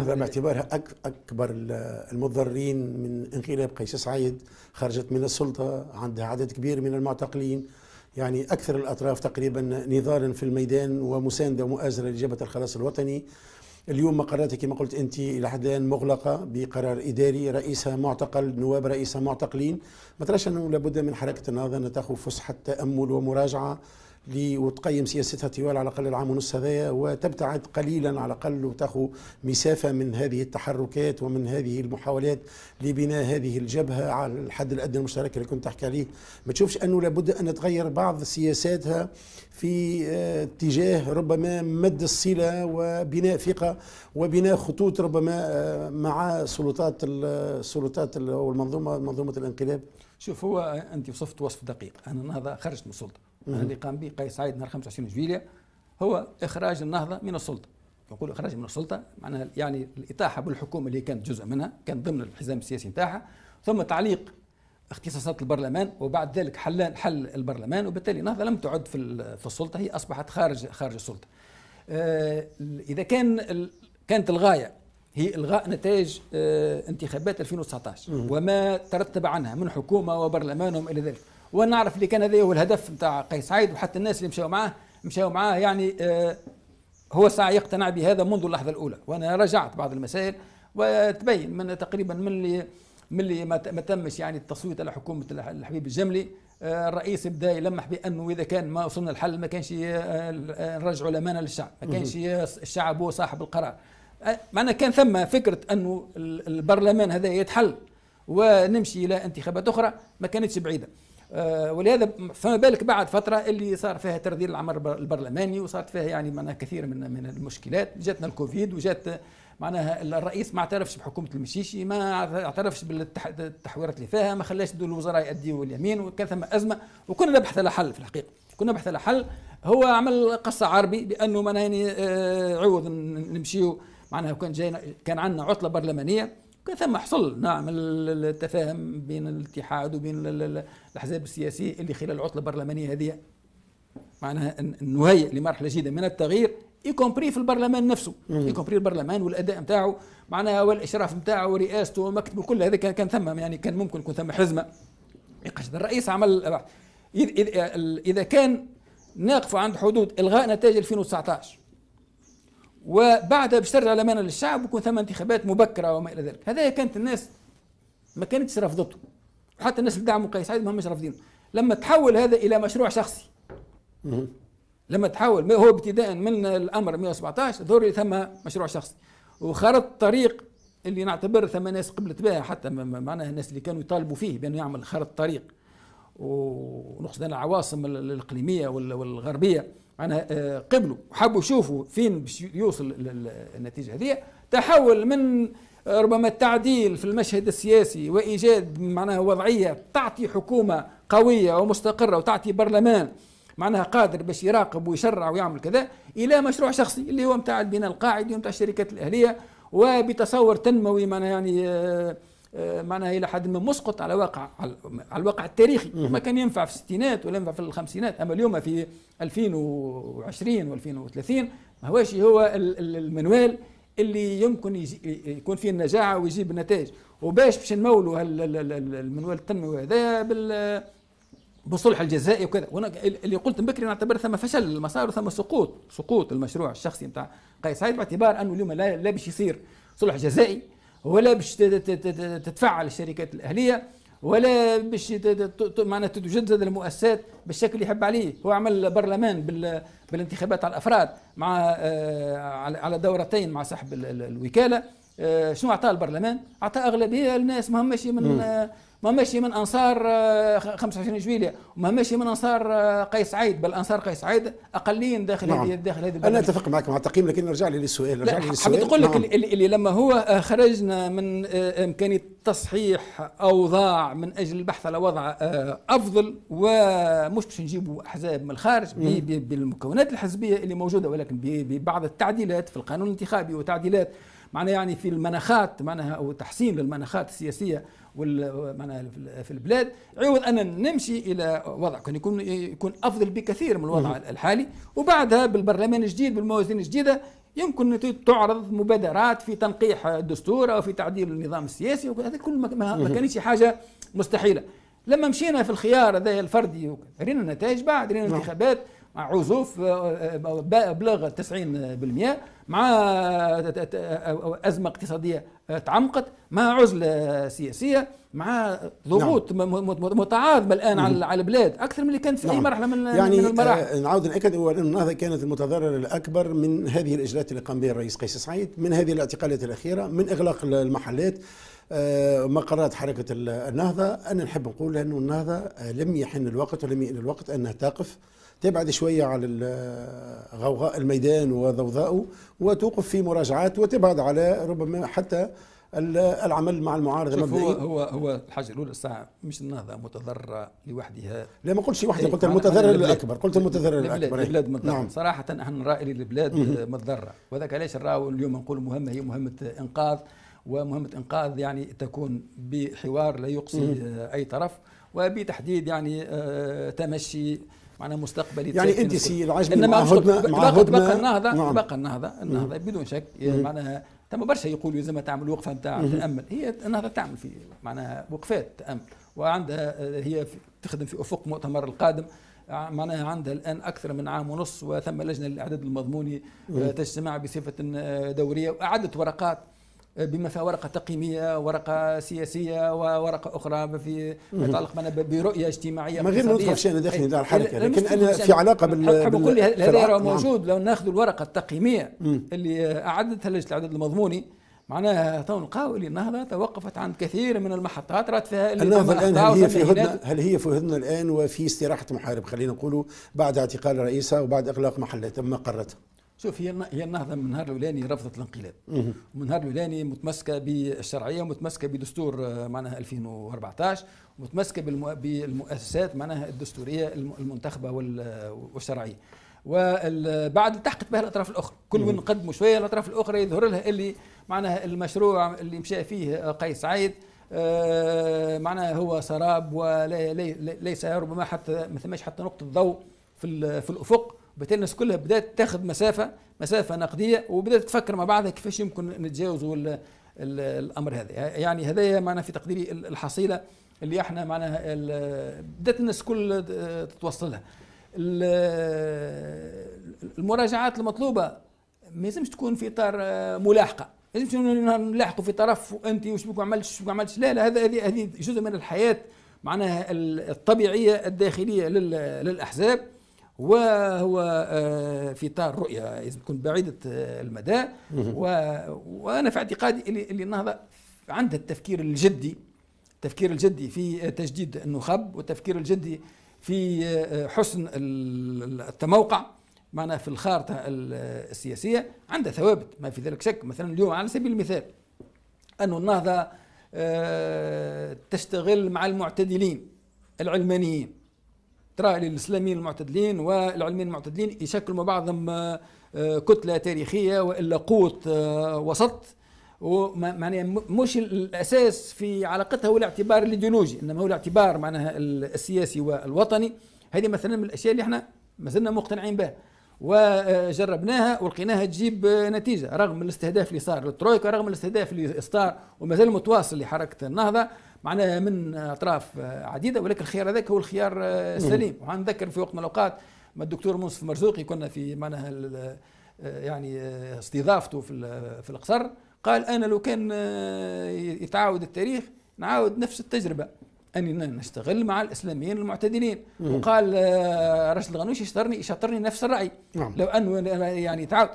هذا باعتبارها أكبر المضرين من انقلاب قيس سعيد خرجت من السلطة عندها عدد كبير من المعتقلين يعني أكثر الأطراف تقريبا نضالا في الميدان ومساندة ومؤازرة لجبهة الخلاص الوطني اليوم مقراتها كما قلت أنت إلى حد الآن مغلقة بقرار إداري رئيسها معتقل نواب رئيسها معتقلين ما تراش أنه لابد من حركة النهضة أن تأخذ فسحة تأمل ومراجعة وتقيم سياستها طوال على الاقل العام ونص هذايا وتبتعد قليلا على الاقل وتاخذ مسافه من هذه التحركات ومن هذه المحاولات لبناء هذه الجبهه على الحد الادنى المشترك اللي كنت تحكي عليه ما تشوفش انه لابد ان تغير بعض سياساتها في آه، اتجاه ربما مد الصله وبناء ثقه وبناء خطوط ربما آه، مع سلطات السلطات او المنظومه منظومه الانقلاب شوف هو انت وصفت وصف دقيق انا النهضه خرجت من السلطه اللي قام به قيس سعيد نهار 25 جويليا هو إخراج النهضة من السلطة يقول إخراج من السلطة معناها يعني الاطاحه بالحكومة اللي كانت جزء منها كان ضمن الحزام السياسي نتاعها ثم تعليق اختصاصات البرلمان وبعد ذلك حلان حل البرلمان وبالتالي النهضة لم تعد في في السلطة هي أصبحت خارج خارج السلطة آه، إذا كان كانت الغاية هي إلغاء نتائج آه، انتخابات 2019 وما ترتب عنها من حكومة وبرلمان وما إلى ذلك ونعرف اللي كان هذا هو الهدف نتاع قيس سعيد وحتى الناس اللي مشاو معاه مشاو معاه يعني آه، هو ساعة يقتنع بهذا منذ اللحظة الأولى وأنا رجعت بعض المسائل وتبين من تقريبا من اللي من اللي ما تمش يعني التصويت على حكومة الحبيب الجملي آه، الرئيس بدا يلمح بانه اذا كان ما وصلنا الحل ما كانش آه، نرجعوا الامانه للشعب، ما كانش الشعب هو صاحب القرار. معنا كان ثم فكره انه البرلمان هذا يتحل ونمشي الى انتخابات اخرى ما كانتش بعيده. آه، ولهذا فما بالك بعد فتره اللي صار فيها ترذيل العمل البرلماني وصارت فيها يعني معناها كثير من من المشكلات جاتنا الكوفيد وجات معناها الرئيس ما اعترفش بحكومه المشيشي ما اعترفش بالتحويرات اللي فيها ما خلاش دول الوزراء يؤديوا اليمين وكان ثم ازمه وكنا نبحث على حل في الحقيقه كنا نبحث على حل هو عمل قصه عربي بانه معناها يعني آه، عوض نمشيو معناها كان جاينا كان عندنا عطله برلمانيه كان ثم حصل نعم التفاهم بين الاتحاد وبين الاحزاب السياسيه اللي خلال العطله البرلمانيه هذه معناها نهيئ لمرحله جديده من التغيير كومبري في البرلمان نفسه كومبري البرلمان والاداء نتاعو معناها والاشراف نتاعو ورئاسته ومكتبه كل هذا كان كان ثم يعني كان ممكن يكون ثم حزمه يقصد الرئيس عمل اذا كان ناقف عند حدود الغاء نتائج 2019 وبعدها باش ترجع الامانه للشعب ويكون ثم انتخابات مبكره وما الى ذلك هذا كانت الناس ما كانتش رفضته وحتى الناس اللي دعموا قيس سعيد ما همش رافضينه لما تحول هذا الى مشروع شخصي لما تحول ما هو ابتداء من الامر 117 ظهر ثم مشروع شخصي وخرط طريق اللي نعتبر ثم ناس قبلت بها حتى معناها الناس اللي كانوا يطالبوا فيه بانه يعمل خرط طريق ونقصد العواصم الاقليميه والغربيه معناها آه، قبلوا وحبوا يشوفوا فين باش يوصل النتيجه هذه تحول من آه، ربما التعديل في المشهد السياسي وايجاد معناها وضعيه تعطي حكومه قويه ومستقره وتعطي برلمان معناها قادر باش يراقب ويشرع ويعمل كذا الى مشروع شخصي اللي هو نتاع البناء القاعدي ونتاع الشركات الاهليه وبتصور تنموي معناها يعني آه آه، معناها الى حد ما مسقط على واقع على الواقع التاريخي ما كان ينفع في الستينات ولا ينفع في الخمسينات اما اليوم في 2020 و2030 ما هوش هو المنوال اللي يمكن يكون فيه النجاعه ويجيب النتائج وباش باش نمولوا المنوال التنموي هذا بال بصلح الجزائي وكذا وانا اللي قلت بكري نعتبر ثم فشل المسار وثم سقوط سقوط المشروع الشخصي نتاع قيس سعيد باعتبار انه اليوم لا باش يصير صلح جزائي ولا باش تتفعل الشركات الاهليه ولا باش معناها تتجدد المؤسسات بالشكل اللي يحب عليه هو عمل برلمان بالانتخابات على الافراد مع آه، على دورتين مع صاحب الوكاله آه، شنو اعطاه البرلمان؟ اعطاه اغلبيه الناس ما ماشي من ما ماشي من انصار 25 آه، جويليه ما ماشي من انصار آه، قيس عيد بل انصار قيس عيد اقليين داخل نعم. هذه داخل هذه انا اتفق معك مع التقييم لكن نرجع لي للسؤال نرجع لي للسؤال حبيت نقول لك نعم. اللي لما هو خرجنا من امكانيه تصحيح اوضاع من اجل البحث على وضع افضل ومش باش نجيبوا احزاب من الخارج بالمكونات الحزبيه اللي موجوده ولكن ببعض التعديلات في القانون الانتخابي وتعديلات معناها يعني في المناخات معناها او تحسين للمناخات السياسيه في البلاد عوض ان نمشي الى وضع كان يكون يكون افضل بكثير من الوضع الحالي وبعدها بالبرلمان الجديد بالموازين الجديده يمكن تعرض مبادرات في تنقيح الدستور او في تعديل النظام السياسي هذا كل ما كانش حاجه مستحيله لما مشينا في الخيار هذا الفردي رينا النتائج بعد رينا الانتخابات نعم. مع عزوف آه، آه، آه، بلغ 90% مع أزمة اقتصادية تعمقت مع عزلة سياسية مع ضغوط نعم. متعاظمة الآن على البلاد أكثر من اللي كانت في نعم. أي مرحلة من يعني من المراحل آه نعاود نأكد أن النهضة كانت المتضررة الأكبر من هذه الإجراءات اللي قام بها الرئيس قيس سعيد من هذه الاعتقالات الأخيرة من إغلاق المحلات مقرات حركة النهضة أنا نحب نقول أن النهضة لم يحن الوقت ولم يئن الوقت أنها تقف تبعد شوية على غوغاء الميدان وضوضائه وتوقف في مراجعات وتبعد على ربما حتى العمل مع المعارضه المبدئيه هو هو هو الحاجه الاولى الساعه مش النهضه متضرره لوحدها لا ما قلتش وحدها إيه، قلت المتضرر الاكبر قلت المتضرر الاكبر البلاد نعم. متضرره نعم. صراحه احنا نرى اللي البلاد متضرره وذاك علاش نراو اليوم نقول مهمه هي مهمه انقاذ ومهمه انقاذ يعني تكون بحوار لا يقصي آه، اي طرف وبتحديد يعني آه، تمشي معناها مستقبلي يعني انت سي العجم انما مع هدنة النهضه نعم. بقى النهضه النهضه بدون شك يعني معناها تم برشا يقولوا لازم تعمل وقفه نتاع تامل هي النهضه تعمل في معناها وقفات تامل وعندها آه، هي تخدم في افق مؤتمر القادم آه، معناها عندها الان اكثر من عام ونص وثم لجنه للاعداد المضموني آه، تجتمع بصفه دوريه واعدت ورقات بما فيها ورقه تقييميه ورقه سياسيه وورقه اخرى في يتعلق برؤيه اجتماعيه من غير ندخل في شان داخلي إيه، دار الحركه لكن انا في علاقه بال, بال... هذا يرى موجود لو ناخذ الورقه التقييميه اللي اعدتها لجنه العدد المضموني معناها تو نلقاو اللي النهضه توقفت عن كثير من المحطات رات فيها النهضه الان هل هي في هدنه هل هي في هدنه الان وفي استراحه محارب خلينا نقولوا بعد اعتقال رئيسها وبعد اغلاق محلات مقرتها شوف هي هي النهضه من النهار الاولاني رفضت الانقلاب ومن النهار الاولاني متمسكه بالشرعيه ومتمسكه بدستور آه، معناها 2014 ومتمسكه بالمؤسسات معناها الدستوريه المنتخبه والشرعيه وبعد التحقت بها الاطراف الاخرى كل من قدموا شويه الاطراف الاخرى يظهر لها اللي معناها المشروع اللي مشى فيه آه، قيس سعيد آه معناها هو سراب وليس ربما حتى ما ثماش حتى نقطه ضوء في في الافق وبالتالي الناس كلها بدات تاخذ مسافه مسافه نقديه وبدات تفكر مع بعضها كيفاش يمكن نتجاوزوا الامر هذا يعني هذايا معنا في تقديري الحصيله اللي احنا معناها بدات الناس كل تتوصل لها المراجعات المطلوبه ما يلزمش تكون في اطار ملاحقه ما يلزمش نلاحقوا في طرف وانت وش بك عملت وش بك عملتش لا لا هذا هذه جزء من الحياه معناها الطبيعيه الداخليه للاحزاب وهو آه، في اطار رؤيه لازم تكون بعيده آه، المدى وانا في اعتقادي اللي النهضه عندها التفكير الجدي التفكير الجدي في تجديد النخب والتفكير الجدي في آه، حسن التموقع معنا في الخارطة السياسية عندها ثوابت ما في ذلك شك مثلا اليوم على سبيل المثال أن النهضة تشتغل مع المعتدلين العلمانيين ترى الاسلاميين المعتدلين والعلميين المعتدلين يشكلوا مع بعضهم آه، كتله تاريخيه والا قوت آه، وسط ومعناها مش الاساس في علاقتها هو الاعتبار الايديولوجي انما هو الاعتبار معناها السياسي والوطني هذه مثلا من الاشياء اللي احنا مازلنا مقتنعين بها وجربناها ولقيناها تجيب نتيجه رغم الاستهداف اللي صار للترويكا رغم الاستهداف اللي صار ومازال متواصل لحركه النهضه معناها من اطراف عديده ولكن الخيار هذاك هو الخيار السليم وهنذكر في وقت من الاوقات ما الدكتور منصف مرزوقي كنا في معناها يعني استضافته في في القصر قال انا لو كان آه، يتعاود التاريخ نعاود نفس التجربه اننا نشتغل مع الاسلاميين المعتدلين مم. وقال آه، راشد الغنوش يشطرني يشطرني نفس الراي نعم. لو انه يعني تعاود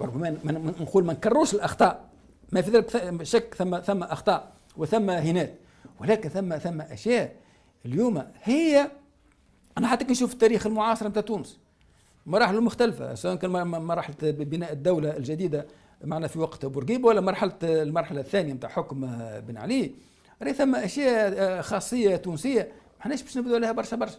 ربما نقول ما نكرروش الاخطاء ما في ذلك شك ثم ثم اخطاء وثم هنات ولكن ثم ثم اشياء اليوم هي انا حتى كي نشوف التاريخ المعاصر نتاع تونس مراحل مختلفة سواء كان مرحلة بناء الدولة الجديدة معنا في وقت بورقيبة ولا مرحلة المرحلة الثانية نتاع حكم بن علي راهي ثم اشياء آه، خاصيه تونسيه ما حناش باش نبدو عليها برشا برشا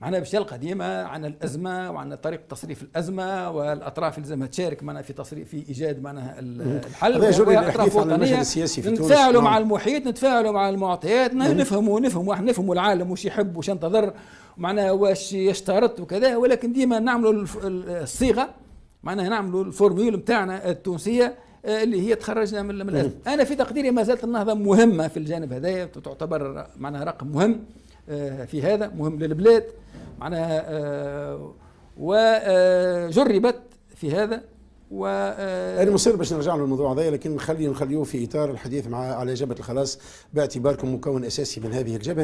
معنا باش تلقى ديما عن الازمه وعن طريقه تصريف الازمه والاطراف اللي لازمها تشارك معنا في تصريف في ايجاد معنا الحل الاطراف الوطنيه السياسي في نتفاعلوا مع نعم. المحيط نتفاعلوا مع المعطيات نفهموا نفهموا احنا نفهموا العالم واش يحب واش ينتظر معناها واش يشترط وكذا ولكن ديما نعملوا الصيغه معناها نعملوا الفورميول نتاعنا التونسيه آه، اللي هي تخرجنا من الازمه انا في تقديري ما زالت النهضه مهمه في الجانب هذايا تعتبر معناها رقم مهم آه، في هذا مهم للبلاد معناها آه، وجربت في هذا و انا مصير باش نرجع للموضوع هذا لكن نخليه نخليه في اطار الحديث مع على جبهه الخلاص باعتباركم مكون اساسي من هذه الجبهه